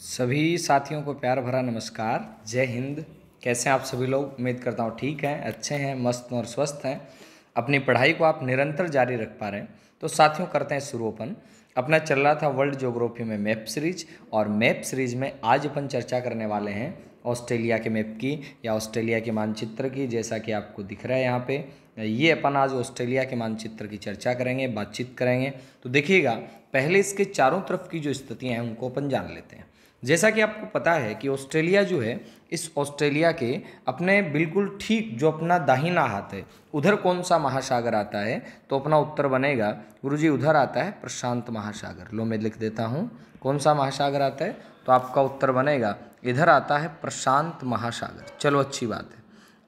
सभी साथियों को प्यार भरा नमस्कार जय हिंद कैसे हैं आप सभी लोग उम्मीद करता हूँ ठीक हैं अच्छे हैं मस्त और स्वस्थ हैं अपनी पढ़ाई को आप निरंतर जारी रख पा रहे हैं तो साथियों करते हैं शुरू अपन अपना चल रहा था वर्ल्ड जोग्राफी में मैप सीरीज और मैप सीरीज में आज अपन चर्चा करने वाले हैं ऑस्ट्रेलिया के मैप की या ऑस्ट्रेलिया के मानचित्र की जैसा कि आपको दिख रहा है यहाँ पे ये अपन आज ऑस्ट्रेलिया के मानचित्र की चर्चा करेंगे बातचीत करेंगे तो देखिएगा पहले इसके चारों तरफ की जो स्थितियाँ हैं उनको अपन जान लेते हैं जैसा कि आपको पता है कि ऑस्ट्रेलिया जो है इस ऑस्ट्रेलिया के अपने बिल्कुल ठीक जो अपना दाहिना हाथ है उधर कौन सा महासागर आता है तो अपना उत्तर बनेगा गुरुजी उधर आता है प्रशांत महासागर लो मैं लिख देता हूँ कौन सा महासागर आता है तो आपका उत्तर बनेगा इधर आता है प्रशांत महासागर चलो अच्छी बात है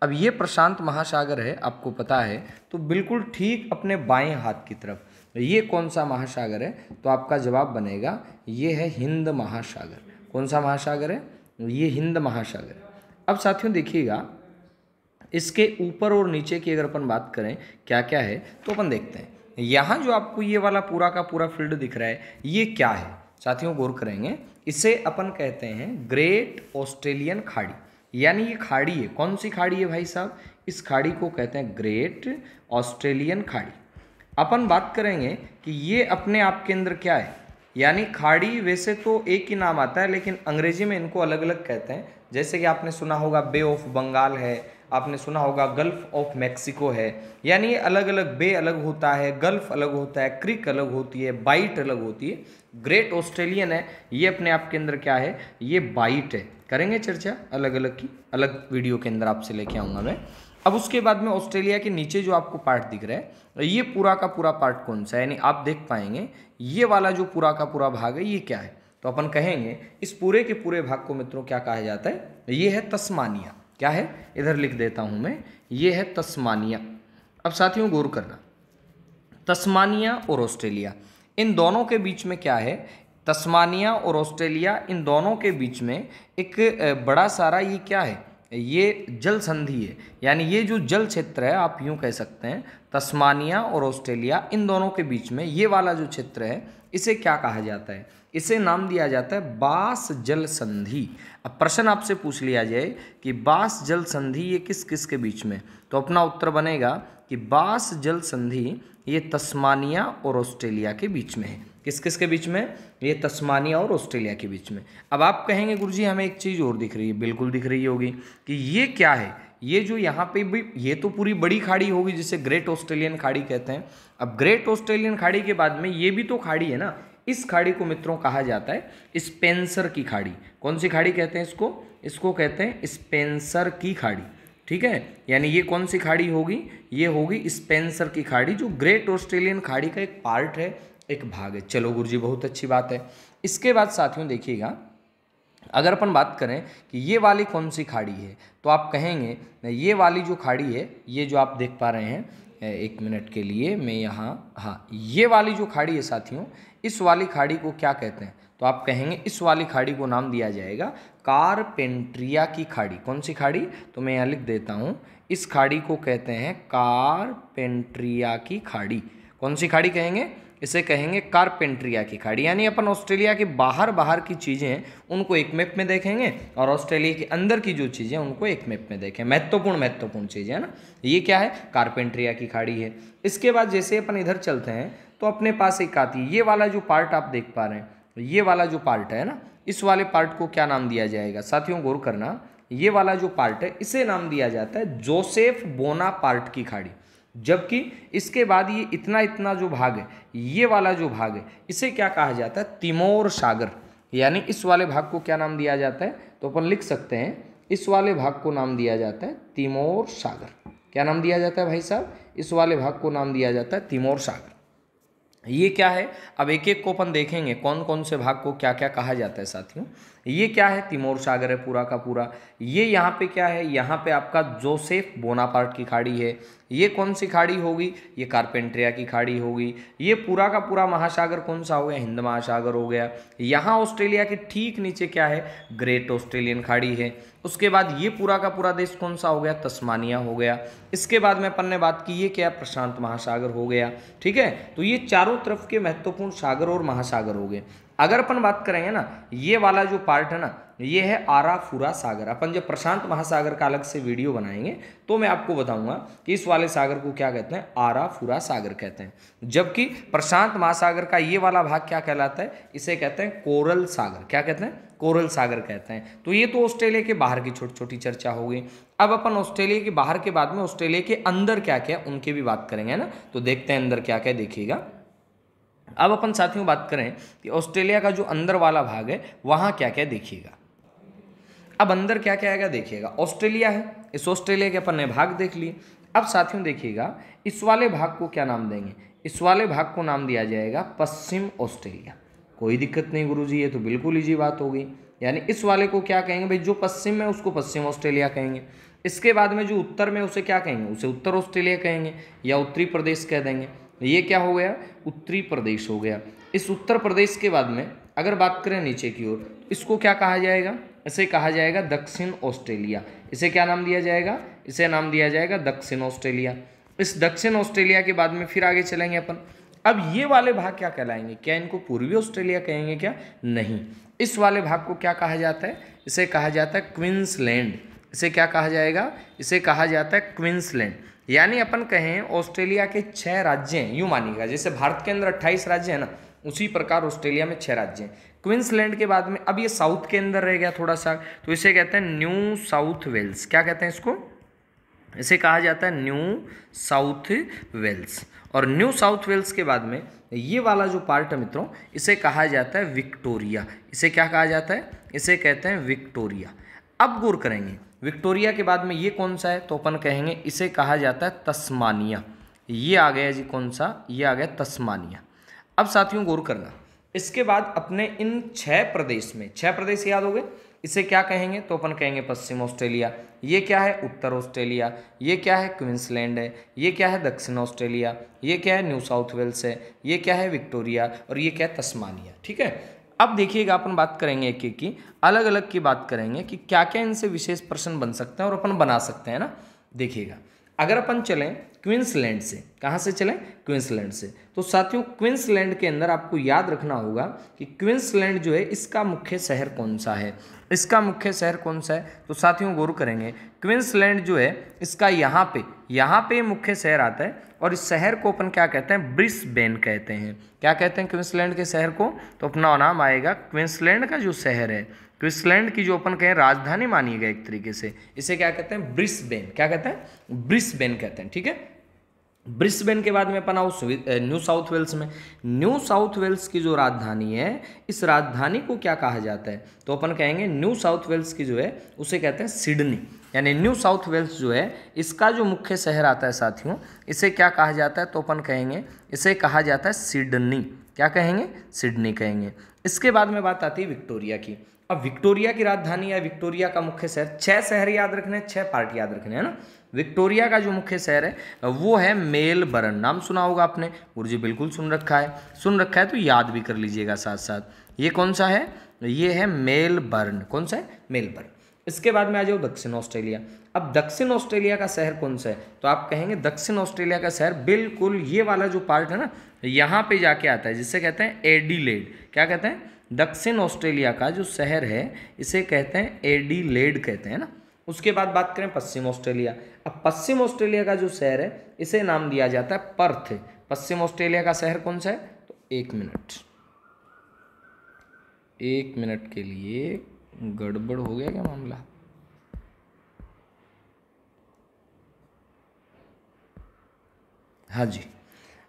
अब ये प्रशांत महासागर है आपको पता है तो बिल्कुल ठीक अपने बाएं हाथ की तरफ ये कौन सा महासागर है तो आपका जवाब बनेगा ये है हिंद महासागर कौन सा महासागर है ये हिंद महासागर है अब साथियों देखिएगा इसके ऊपर और नीचे की अगर अपन बात करें क्या क्या है तो अपन देखते हैं यहाँ जो आपको ये वाला पूरा का पूरा फील्ड दिख रहा है ये क्या है साथियों गौर करेंगे इसे अपन कहते हैं ग्रेट ऑस्ट्रेलियन खाड़ी यानी ये खाड़ी है कौन सी खाड़ी है भाई साहब इस खाड़ी को कहते हैं ग्रेट ऑस्ट्रेलियन खाड़ी अपन बात करेंगे कि ये अपने आप के अंदर क्या है यानी खाड़ी वैसे तो एक ही नाम आता है लेकिन अंग्रेजी में इनको अलग अलग कहते हैं जैसे कि आपने सुना होगा बे ऑफ बंगाल है आपने सुना होगा गल्फ ऑफ मैक्सिको है यानी अलग अलग बे अलग होता है गल्फ अलग होता है क्रिक अलग होती है बाइट अलग होती है ग्रेट ऑस्ट्रेलियन है ये अपने आप के अंदर क्या है ये बाइट है करेंगे चर्चा अलग अलग की अलग वीडियो के अंदर आपसे लेके आऊँगा मैं अब उसके बाद में ऑस्ट्रेलिया के नीचे जो आपको पार्ट दिख रहा है ये पूरा का पूरा पार्ट कौन सा है यानी आप देख पाएंगे ये वाला जो पूरा का पूरा भाग है ये क्या है तो अपन कहेंगे इस पूरे के पूरे भाग को मित्रों क्या कहा जाता है ये है तस्मानिया क्या है इधर लिख देता हूँ मैं ये है तस्मानिया अब साथियों गौर करना तस्मानिया और ऑस्ट्रेलिया इन दोनों के बीच में क्या है तस्मानिया और ऑस्ट्रेलिया इन दोनों के बीच में एक बड़ा सारा ये क्या है ये जल संधि है यानी ये जो जल क्षेत्र है आप यूँ कह सकते हैं तस्मानिया और ऑस्ट्रेलिया इन दोनों के बीच में ये वाला जो क्षेत्र है इसे क्या कहा जाता है इसे नाम दिया जाता है बास जल संधि अब प्रश्न आपसे पूछ लिया जाए कि बास जल संधि ये किस किस के बीच में तो अपना उत्तर बनेगा कि बास जल संधि ये तस्मानिया और ऑस्ट्रेलिया के बीच में है किस किस के बीच में ये तस्मानिया और ऑस्ट्रेलिया के बीच में अब आप कहेंगे गुरु जी हमें एक चीज़ और दिख रही है बिल्कुल दिख रही होगी कि ये क्या है ये जो यहाँ पे भी ये तो पूरी बड़ी खाड़ी होगी जिसे ग्रेट ऑस्ट्रेलियन खाड़ी कहते हैं अब ग्रेट ऑस्ट्रेलियन खाड़ी के बाद में ये भी तो खाड़ी है ना इस खाड़ी को मित्रों कहा जाता है स्पेंसर की खाड़ी कौन सी खाड़ी कहते हैं इसको इसको कहते हैं स्पेंसर की खाड़ी ठीक है यानी ये कौन सी खाड़ी होगी ये होगी स्पेंसर की खाड़ी जो ग्रेट ऑस्ट्रेलियन खाड़ी का एक पार्ट है एक भाग है चलो गुरु जी बहुत अच्छी बात है इसके बाद साथियों देखिएगा अगर अपन बात करें कि ये वाली कौन सी खाड़ी है तो आप कहेंगे ये वाली जो खाड़ी है ये जो आप देख पा रहे हैं एक मिनट के लिए मैं यहाँ हाँ ये वाली जो खाड़ी है साथियों इस वाली खाड़ी को क्या कहते हैं तो आप कहेंगे इस वाली खाड़ी को नाम दिया जाएगा कारपेंट्रिया की खाड़ी कौन सी खाड़ी तो मैं यहाँ लिख देता हूँ इस खाड़ी को कहते हैं कारपेंट्रिया की खाड़ी कौन सी खाड़ी कहेंगे इसे कहेंगे कारपेंट्रिया की खाड़ी यानी अपन ऑस्ट्रेलिया के बाहर बाहर की चीज़ें उनको एक मैप में देखेंगे और ऑस्ट्रेलिया के अंदर की जो चीज़ें उनको एक मैप में देखें महत्वपूर्ण महत्वपूर्ण चीज़ें है ना ये क्या है कारपेंट्रिया की खाड़ी है इसके बाद जैसे अपन इधर चलते हैं तो अपने पास एक आती है ये वाला जो पार्ट आप देख पा रहे हैं तो ये वाला जो पार्ट है ना इस वाले पार्ट को क्या नाम दिया जाएगा साथियों गौर करना ये वाला जो पार्ट है इसे नाम दिया जाता है जोसेफ बोना पार्ट की खाड़ी जबकि इसके बाद ये इतना इतना जो भाग है ये वाला जो भाग है इसे क्या कहा जाता है तिमोर सागर यानी इस वाले भाग को क्या नाम दिया जाता है तो अपन लिख सकते हैं इस वाले भाग को नाम दिया जाता है तिमोर सागर क्या नाम दिया जाता है भाई साहब इस वाले भाग को नाम दिया जाता है तिमोर सागर ये क्या है अब एक एक को अपन देखेंगे कौन कौन से भाग को क्या क्या कहा जाता है साथियों ये क्या है तिमोर सागर है पूरा का पूरा ये यहाँ पे क्या है यहाँ पे आपका जोसेफ बोनापार्ट की खाड़ी है ये कौन सी खाड़ी होगी ये कारपेंट्रिया की खाड़ी होगी ये पूरा का पूरा महासागर कौन सा हो गया हिंद महासागर हो गया यहाँ ऑस्ट्रेलिया के ठीक नीचे क्या है ग्रेट ऑस्ट्रेलियन खाड़ी है उसके बाद ये पूरा का पूरा देश कौन सा हो गया तस्मानिया हो गया इसके बाद में अपन ने बात की ये क्या प्रशांत महासागर हो गया ठीक है तो ये चारों तरफ के महत्वपूर्ण सागर और महासागर हो गए अगर अपन बात करेंगे ना ये वाला जो पार्ट है ना ये है आरा सागर अपन जब प्रशांत महासागर का अलग से वीडियो बनाएंगे तो मैं आपको बताऊंगा कि इस वाले सागर को क्या कहते हैं आरा सागर कहते हैं जबकि प्रशांत महासागर का ये वाला भाग क्या कहलाता है इसे कहते हैं कोरल सागर क्या कहते हैं कोरल सागर कहते हैं तो ये तो ऑस्ट्रेलिया के बाहर की छोटी छोटी चर्चा हो गई अब अपन ऑस्ट्रेलिया के बाहर के बाद में ऑस्ट्रेलिया के अंदर क्या क्या है उनकी भी बात करेंगे ना तो देखते हैं अंदर क्या क्या देखिएगा अब अपन साथियों बात करें कि ऑस्ट्रेलिया का जो अंदर वाला भाग है वहाँ क्या क्या देखिएगा अब अंदर क्या क्या आएगा देखिएगा ऑस्ट्रेलिया है इस ऑस्ट्रेलिया के अपन ने भाग देख लिए अब साथियों देखिएगा इस वाले भाग को क्या नाम देंगे इस वाले भाग को नाम दिया जाएगा पश्चिम ऑस्ट्रेलिया कोई दिक्कत नहीं गुरु जी ये तो बिल्कुल ईजी बात होगी यानी इस वाले को क्या कहेंगे भाई जो पश्चिम है उसको पश्चिम ऑस्ट्रेलिया कहेंगे इसके बाद में जो उत्तर में उसे क्या कहेंगे उसे उत्तर ऑस्ट्रेलिया कहेंगे या उत्तरी प्रदेश कह देंगे ये क्या हो गया उत्तरी प्रदेश हो गया इस उत्तर प्रदेश के बाद में अगर बात करें नीचे की ओर इसको क्या कहा जाएगा इसे कहा जाएगा दक्षिण ऑस्ट्रेलिया इसे क्या नाम दिया जाएगा इसे नाम दिया जाएगा दक्षिण ऑस्ट्रेलिया इस दक्षिण ऑस्ट्रेलिया के बाद में फिर आगे चलेंगे अपन अब ये वाले भाग क्या कहलाएंगे क्या इनको पूर्वी ऑस्ट्रेलिया कहेंगे क्या नहीं इस वाले भाग को क्या कहा जाता है इसे कहा जाता है क्विंसलैंड इसे क्या कहा जाएगा इसे कहा जाता है क्विंसलैंड यानी अपन कहें ऑस्ट्रेलिया के छह राज्य हैं यूँ मानिएगा जैसे भारत के अंदर अट्ठाईस राज्य है ना उसी प्रकार ऑस्ट्रेलिया में छः राज्य हैं क्वींसलैंड के बाद में अब ये साउथ के अंदर रह गया थोड़ा सा तो इसे कहते हैं न्यू साउथ वेल्स क्या कहते हैं इसको इसे कहा जाता है न्यू साउथ वेल्स और न्यू साउथ वेल्स के बाद में ये वाला जो पार्ट है मित्रों इसे कहा जाता है विक्टोरिया इसे क्या कहा जाता है इसे कहते हैं विक्टोरिया अब गौर करेंगे विक्टोरिया के बाद में ये कौन सा है तो अपन कहेंगे इसे कहा जाता है तस्मानिया ये आ गया जी कौन सा ये आ गया तस्मानिया अब साथियों गौर करना इसके बाद अपने इन छः प्रदेश में छः प्रदेश याद हो गए इसे क्या कहेंगे तो अपन कहेंगे पश्चिम ऑस्ट्रेलिया ये क्या है उत्तर ऑस्ट्रेलिया ये क्या है क्वींसलैंड है ये क्या है दक्षिण ऑस्ट्रेलिया ये क्या है न्यू साउथ वेल्स है ये क्या है विक्टोरिया और ये क्या है तस्मानिया ठीक है अब देखिएगा अपन बात करेंगे एक एक की अलग अलग की बात करेंगे कि क्या क्या इनसे विशेष प्रश्न बन सकते हैं और अपन बना सकते हैं ना देखिएगा अगर अपन चलें क्वींसलैंड से कहाँ से चलें क्वींसलैंड से तो साथियों क्वींसलैंड के अंदर आपको याद रखना होगा कि क्वींसलैंड जो है इसका मुख्य शहर कौन सा है इसका मुख्य शहर कौन सा है तो साथियों गौर करेंगे क्वींसलैंड जो है इसका यहाँ पे यहाँ पे मुख्य शहर आता है और इस शहर को अपन क्या कहते हैं ब्रिस्बेन कहते हैं क्या कहते हैं क्विंसलैंड के शहर को तो अपना नाम आएगा क्विंसलैंड का जो शहर है क्विंसलैंड की जो अपन कहें राजधानी मानी गई एक तरीके से इसे क्या कहते हैं ब्रिस्बेन क्या कहते हैं ब्रिस्बेन कहते हैं ठीक है ब्रिस्बेन के बाद में अपन आओ न्यू साउथ वेल्स में न्यू साउथ वेल्स की जो राजधानी है इस राजधानी को क्या कहा जाता है तो अपन कहेंगे न्यू साउथ वेल्स की जो है उसे कहते हैं सिडनी यानी न्यू साउथ वेल्स जो है इसका जो मुख्य शहर आता है साथियों इसे क्या कहा जाता है तो अपन कहेंगे इसे कहा जाता है सिडनी क्या कहेंगे सिडनी कहेंगे इसके बाद में बात आती है विक्टोरिया की अब विक्टोरिया की राजधानी या विक्टोरिया का मुख्य शहर छह शहर याद रखने छह पार्ट याद रखने है ना विक्टोरिया का जो मुख्य शहर है वो है मेलबर्न नाम सुना होगा आपने गुरुजी बिल्कुल सुन रखा है सुन रखा है तो याद भी कर लीजिएगा साथ साथ ये कौन सा है ये है मेलबर्न कौन सा है मेलबर्न इसके बाद में आ जाओ दक्षिण ऑस्ट्रेलिया अब दक्षिण ऑस्ट्रेलिया का शहर कौन सा है तो आप कहेंगे दक्षिण ऑस्ट्रेलिया का शहर बिल्कुल ये वाला जो पार्ट है ना यहाँ पे जाके आता है जिसे कहते हैं एडीलेड क्या कहते हैं दक्षिण ऑस्ट्रेलिया का जो शहर है इसे कहते हैं एडीलेड कहते हैं ना उसके बाद बात करें पश्चिम ऑस्ट्रेलिया अब पश्चिम ऑस्ट्रेलिया का जो शहर है इसे नाम दिया जाता है पर्थ पश्चिम ऑस्ट्रेलिया का शहर कौन सा है तो एक मिनट एक मिनट के लिए गड़बड़ हो गया क्या मामला हाँ जी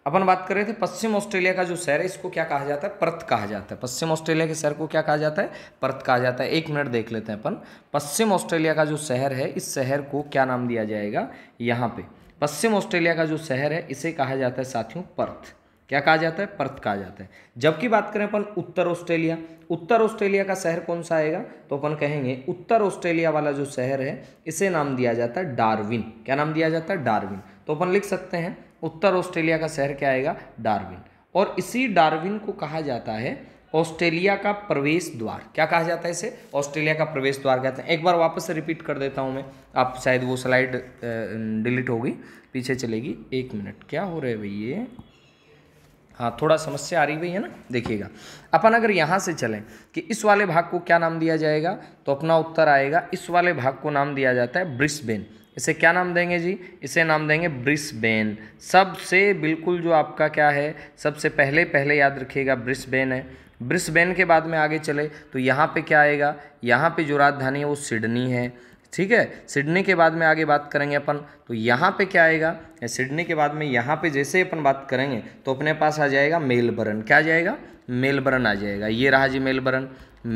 अपन बात कर रहे थे पश्चिम ऑस्ट्रेलिया का जो शहर है इसको क्या कहा जाता है पर्थ कहा जाता है पश्चिम ऑस्ट्रेलिया के शहर को क्या कहा जाता है पर्थ कहा जाता है एक मिनट देख लेते हैं अपन पश्चिम ऑस्ट्रेलिया का जो शहर है इस शहर को क्या नाम दिया जाएगा यहाँ पे पश्चिम ऑस्ट्रेलिया का जो शहर है इसे कहा जाता है साथियों पर्थ क्या कहा जाता है पर्थ कहा जाता है जबकि बात करें अपन उत्तर ऑस्ट्रेलिया उत्तर ऑस्ट्रेलिया का शहर कौन सा आएगा तो अपन कहेंगे उत्तर ऑस्ट्रेलिया वाला जो शहर है इसे नाम दिया जाता है डार्विन क्या नाम दिया जाता है डार्विन तो अपन लिख सकते हैं उत्तर ऑस्ट्रेलिया का शहर क्या आएगा डार्विन और इसी डार्विन को कहा जाता है ऑस्ट्रेलिया का प्रवेश द्वार क्या कहा जाता है इसे ऑस्ट्रेलिया का प्रवेश द्वार कहते हैं एक बार वापस से रिपीट कर देता हूँ मैं आप शायद वो स्लाइड डिलीट होगी पीछे चलेगी एक मिनट क्या हो रहा है भैया हाँ थोड़ा समस्या आ रही हुई है ना देखिएगा अपन अगर यहाँ से चलें कि इस वाले भाग को क्या नाम दिया जाएगा तो अपना उत्तर आएगा इस वाले भाग को नाम दिया जाता है ब्रिस्बेन इसे क्या नाम देंगे जी इसे नाम देंगे ब्रिस्बेन सबसे बिल्कुल जो आपका क्या है सबसे पहले पहले याद रखिएगा ब्रिस्बेन है ब्रिस्बेन के बाद में आगे चले तो यहाँ पे क्या आएगा यहाँ पे जो राजधानी है वो सिडनी है ठीक है सिडनी के बाद में आगे बात करेंगे अपन तो यहाँ पे क्या आएगा सिडनी के बाद में यहाँ पे जैसे अपन बात करेंगे तो अपने पास आ जाएगा मेलबर्न क्या आ जाएगा मेलबर्न आ जाएगा ये रहा जी मेलबर्न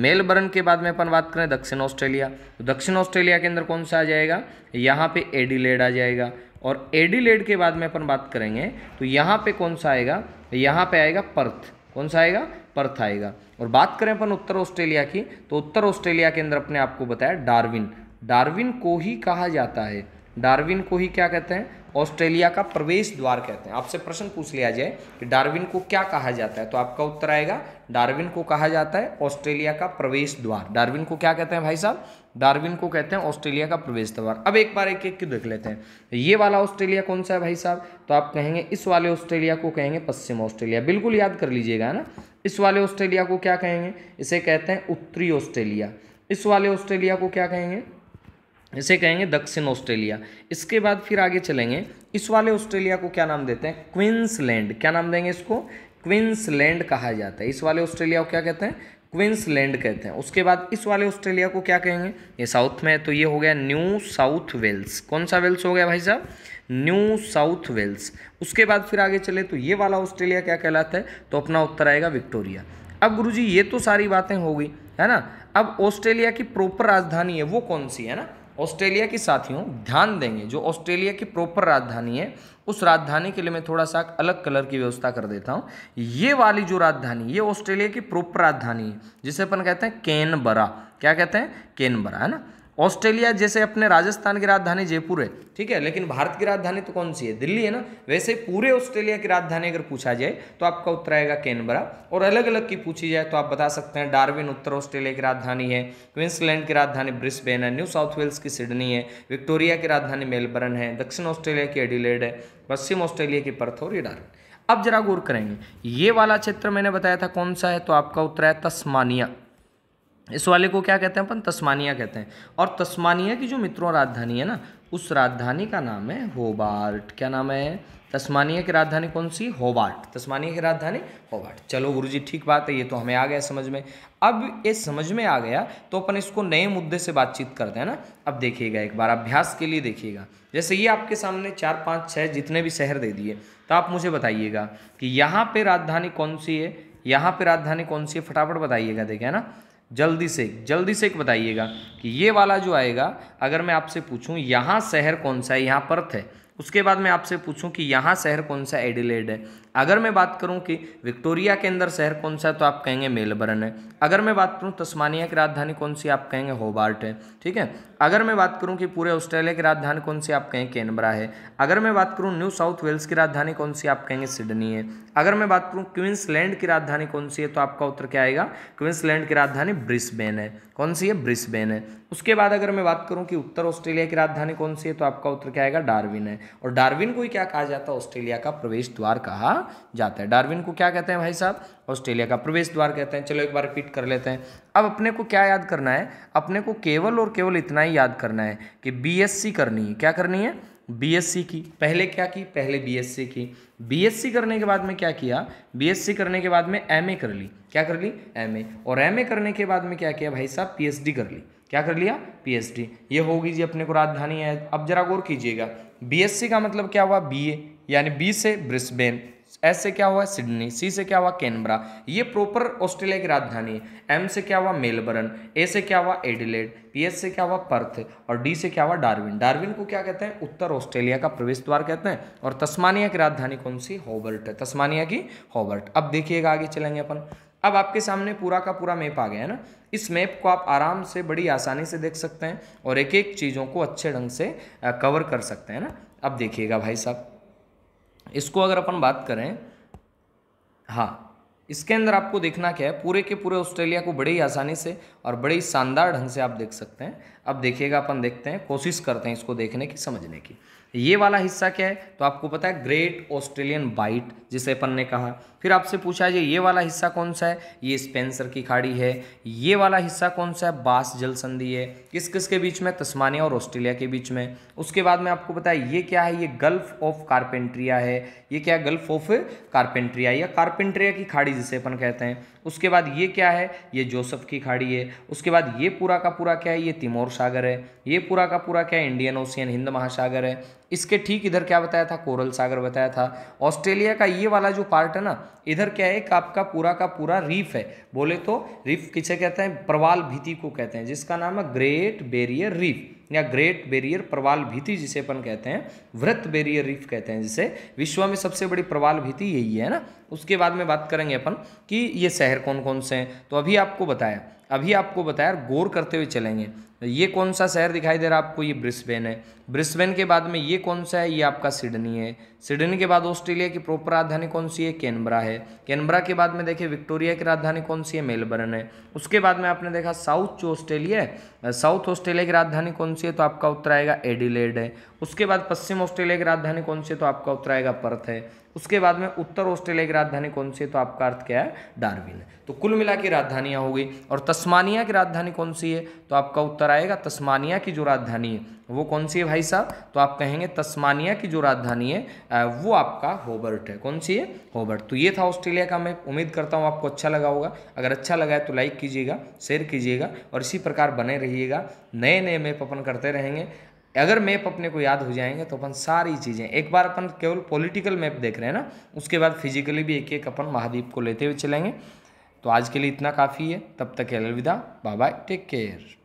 मेलबर्न के बाद में अपन बात करें दक्षिण ऑस्ट्रेलिया तो दक्षिण ऑस्ट्रेलिया के अंदर कौन सा आ जाएगा यहाँ पे एडिलेड आ जाएगा और एडिलेड के बाद में अपन बात करेंगे तो यहाँ पे कौन सा आएगा यहाँ पे आएगा पर्थ कौन सा आएगा पर्थ आएगा और बात करें अपन उत्तर ऑस्ट्रेलिया की तो उत्तर ऑस्ट्रेलिया के अंदर अपने आपको बताया डार्विन डार्विन को ही कहा जाता है डार्विन को ही क्या कहते हैं ऑस्ट्रेलिया का प्रवेश द्वार कहते हैं आपसे प्रश्न पूछ लिया जाए कि डार्विन को क्या कहा जाता है तो आपका उत्तर आएगा डार्विन को कहा जाता है ऑस्ट्रेलिया का प्रवेश द्वार डार्विन को क्या कहते हैं भाई साहब डार्विन को कहते हैं ऑस्ट्रेलिया का प्रवेश द्वार अब एक बार एक एक क्यों देख लेते हैं ये वाला ऑस्ट्रेलिया कौन सा है भाई साहब तो आप कहेंगे इस वाले ऑस्ट्रेलिया को कहेंगे पश्चिम ऑस्ट्रेलिया बिल्कुल याद कर लीजिएगा ना इस वाले ऑस्ट्रेलिया को क्या कहेंगे इसे कहते हैं उत्तरी ऑस्ट्रेलिया इस वाले ऑस्ट्रेलिया को क्या कहेंगे इसे कहेंगे दक्षिण ऑस्ट्रेलिया इसके बाद फिर आगे चलेंगे इस वाले ऑस्ट्रेलिया को क्या नाम देते हैं क्विंसलैंड क्या नाम देंगे इसको क्विंसलैंड कहा जाता है इस वाले ऑस्ट्रेलिया को क्या कहते हैं क्विंसलैंड कहते हैं उसके बाद इस वाले ऑस्ट्रेलिया को क्या कहेंगे ये साउथ में है तो ये हो गया न्यू साउथ वेल्स कौन सा वेल्स हो गया भाई साहब न्यू साउथ वेल्स उसके बाद फिर आगे चले तो ये वाला ऑस्ट्रेलिया क्या कहलाता है तो अपना उत्तर आएगा विक्टोरिया अब गुरुजी ये तो सारी बातें हो गई है ना अब ऑस्ट्रेलिया की प्रॉपर राजधानी है वो कौन सी है ना ऑस्ट्रेलिया के साथियों ध्यान देंगे जो ऑस्ट्रेलिया की प्रॉपर राजधानी है उस राजधानी के लिए मैं थोड़ा सा अलग कलर की व्यवस्था कर देता हूँ ये वाली जो राजधानी ये ऑस्ट्रेलिया की प्रॉपर राजधानी है जिसे अपन कहते हैं केनबरा क्या कहते हैं केनबरा है ना ऑस्ट्रेलिया जैसे अपने राजस्थान की राजधानी जयपुर है ठीक है लेकिन भारत की राजधानी तो कौन सी है दिल्ली है ना वैसे पूरे ऑस्ट्रेलिया की राजधानी अगर पूछा जाए तो आपका उत्तर आएगा कैनबरा और अलग अलग की पूछी जाए तो आप बता सकते हैं डार्विन उत्तर ऑस्ट्रेलिया की राजधानी है क्वींसलैंड की राजधानी ब्रिस्बेन है न्यू साउथ वेल्स की सिडनी है विक्टोरिया की राजधानी मेलबर्न है दक्षिण ऑस्ट्रेलिया की एडिलेड है पश्चिम ऑस्ट्रेलिया की पर्थ और ये डार्विन अब जरा गौर करेंगे ये वाला क्षेत्र मैंने बताया था कौन सा है तो आपका उत्तर है तस्मानिया इस वाले को क्या कहते हैं अपन तस्मानिया कहते हैं और तस्मानिया की जो मित्रों राजधानी है ना उस राजधानी का नाम है होबार्ट क्या नाम है तस्मानिया की राजधानी कौन सी होबार्ट तस्मानिया की राजधानी होबार्ट चलो गुरु जी ठीक बात है ये तो हमें आ गया समझ में अब ये समझ में आ गया तो अपन इसको नए मुद्दे से बातचीत करते हैं ना अब देखिएगा एक बार अभ्यास के लिए देखिएगा जैसे ये आपके सामने चार पाँच छः जितने भी शहर दे दिए तो आप मुझे बताइएगा कि यहाँ पर राजधानी कौन सी है यहाँ पर राजधानी कौन सी है फटाफट बताइएगा देखें ना जल्दी से जल्दी से एक बताइएगा कि ये वाला जो आएगा अगर मैं आपसे पूछूं यहाँ शहर कौन सा है यहाँ पर्थ है उसके बाद मैं आपसे पूछूं कि यहाँ शहर कौन सा एडिलेड है अगर मैं बात करूं कि विक्टोरिया के अंदर शहर कौन सा है तो आप कहेंगे मेलबर्न है अगर मैं बात करूं तस्मानिया की राजधानी कौन सी आप कहेंगे होबार्ट है ठीक है अगर मैं बात करूं कि पूरे ऑस्ट्रेलिया की राजधानी कौन सी आप कहें कैनबरा है अगर मैं बात करूँ न्यू साउथ वेल्स की राजधानी कौन सी आप कहेंगे सिडनी है अगर मैं बात करूँ क्विंस की राजधानी कौन सी है तो आपका उत्तर क्या आएगा क्विंस की राजधानी ब्रिस्बेन है कौन सी है ब्रिस्बेन है उसके बाद अगर मैं बात करूं कि उत्तर ऑस्ट्रेलिया की राजधानी कौन सी है तो आपका उत्तर क्या आएगा डार्विन है और डार्विन को ही क्या कहा जाता है ऑस्ट्रेलिया का प्रवेश द्वार कहा जाता है डार्विन को क्या कहते हैं भाई साहब ऑस्ट्रेलिया का प्रवेश द्वार कहते हैं चलो एक बार रिपीट कर लेते हैं अब अपने को क्या याद करना है अपने को केवल और केवल इतना ही याद करना है कि बी करनी है क्या करनी है बी की पहले क्या की पहले बी की बी करने के बाद में क्या किया बी करने के बाद में एम कर ली क्या कर ली एम और एम करने के बाद में क्या किया भाई साहब पी कर ली क्या कर लिया पीएचडी ये होगी जी अपने को राजधानी है अब जरा गौर कीजिएगा बीएससी का मतलब क्या हुआ बीए यानी बी से ब्रिस्बेन एस से क्या हुआ सिडनी सी से क्या हुआ कैनबरा ये प्रॉपर ऑस्ट्रेलिया की राजधानी है एम से क्या हुआ मेलबर्न ए से क्या हुआ एडिलेड पी एस से क्या हुआ पर्थ और डी से क्या हुआ डार्विन डार्विन को क्या कहते हैं उत्तर ऑस्ट्रेलिया का प्रवेश द्वार कहते हैं और तस्मानिया की राजधानी कौन सी हॉबर्ट है तस्मानिया की हॉबर्ट अब देखिएगा आगे चलेंगे अपन अब आपके सामने पूरा का पूरा मैप आ गया है ना इस मैप को आप आराम से बड़ी आसानी से देख सकते हैं और एक एक चीज़ों को अच्छे ढंग से कवर कर सकते हैं ना अब देखिएगा भाई साहब इसको अगर अपन बात करें हाँ इसके अंदर आपको देखना क्या है पूरे के पूरे ऑस्ट्रेलिया को बड़े ही आसानी से और बड़े ही शानदार ढंग से आप देख सकते हैं अब देखिएगा अपन देखते हैं कोशिश करते हैं इसको देखने की समझने की ये वाला हिस्सा क्या है तो आपको पता है ग्रेट ऑस्ट्रेलियन बाइट जिसे अपन ने कहा फिर आपसे पूछा जाए ये वाला हिस्सा कौन सा है ये स्पेंसर की खाड़ी है ये वाला हिस्सा कौन सा है बास जल संधि है किस किस के बीच में तस्मानिया और ऑस्ट्रेलिया के बीच में उसके बाद में आपको पता है ये क्या है ये गल्फ ऑफ कारपेंट्रिया है ये क्या गल्फ ऑफ कारपेंट्रिया या कारपेंट्रिया की खाड़ी जिसे अपन कहते हैं उसके बाद ये क्या है ये जोसफ की खाड़ी है उसके बाद ये पूरा का पूरा क्या है ये तिमोर सागर है ये पूरा का पूरा क्या है इंडियन ओशियन हिंद महासागर है इसके ठीक इधर क्या बताया था कोरल सागर बताया था ऑस्ट्रेलिया का ये वाला जो पार्ट है ना इधर क्या है एक आपका पूरा का पूरा रीफ है बोले तो रीफ किसे कहते हैं प्रवाल भीति को कहते हैं जिसका नाम है ग्रेट बेरियर रीफ या ग्रेट बेरियर प्रवाल भीति जिसे अपन कहते हैं वृत बेरियर रीफ कहते हैं जिसे विश्व में सबसे बड़ी प्रवाल भीति यही है ना उसके बाद में बात करेंगे अपन कि ये शहर कौन कौन से हैं तो अभी आपको बताया अभी आपको बताया गौर करते हुए चलेंगे ये कौन सा शहर दिखाई दे रहा है आपको ये ब्रिस्बेन है ब्रिस्बेन के बाद में ये कौन सा है ये आपका सिडनी है सिडनी के बाद ऑस्ट्रेलिया की प्रॉपर राजधानी कौन सी है कैनबरा है कैनबरा के बाद में देखिए विक्टोरिया की राजधानी कौन सी है मेलबर्न है उसके बाद में आपने देखा साउथ जो ऑस्ट्रेलिया है साउथ ऑस्ट्रेलिया की राजधानी कौन सी है तो आपका उत्तर आएगा एडिलेड है उसके बाद पश्चिम ऑस्ट्रेलिया की राजधानी कौन सी है तो आपका उत्तर आएगा पर्थ है उसके बाद में उत्तर ऑस्ट्रेलिया की राजधानी कौन सी है तो आपका अर्थ क्या है डार्विन तो कुल मिला की राजधानियाँ हो गई और तस्मानिया की राजधानी कौन सी है तो आपका उत्तर आएगा तस्मानिया की जो राजधानी है वो कौन सी है भाई साहब तो आप कहेंगे तस्मानिया की जो राजधानी है वो आपका होबर्ट है कौन सी है होबर्ट तो ये था ऑस्ट्रेलिया का मैं उम्मीद करता हूँ आपको अच्छा लगा होगा अगर अच्छा लगा है तो लाइक कीजिएगा शेयर कीजिएगा और इसी प्रकार बने रहिएगा नए नए मैप अपन करते रहेंगे अगर मैप अपने को याद हो जाएंगे तो अपन सारी चीज़ें एक बार अपन केवल पॉलिटिकल मैप देख रहे हैं ना उसके बाद फिजिकली भी एक एक अपन महाद्वीप को लेते हुए चलेंगे तो आज के लिए इतना काफ़ी है तब तक अलविदा बाय बाय टेक केयर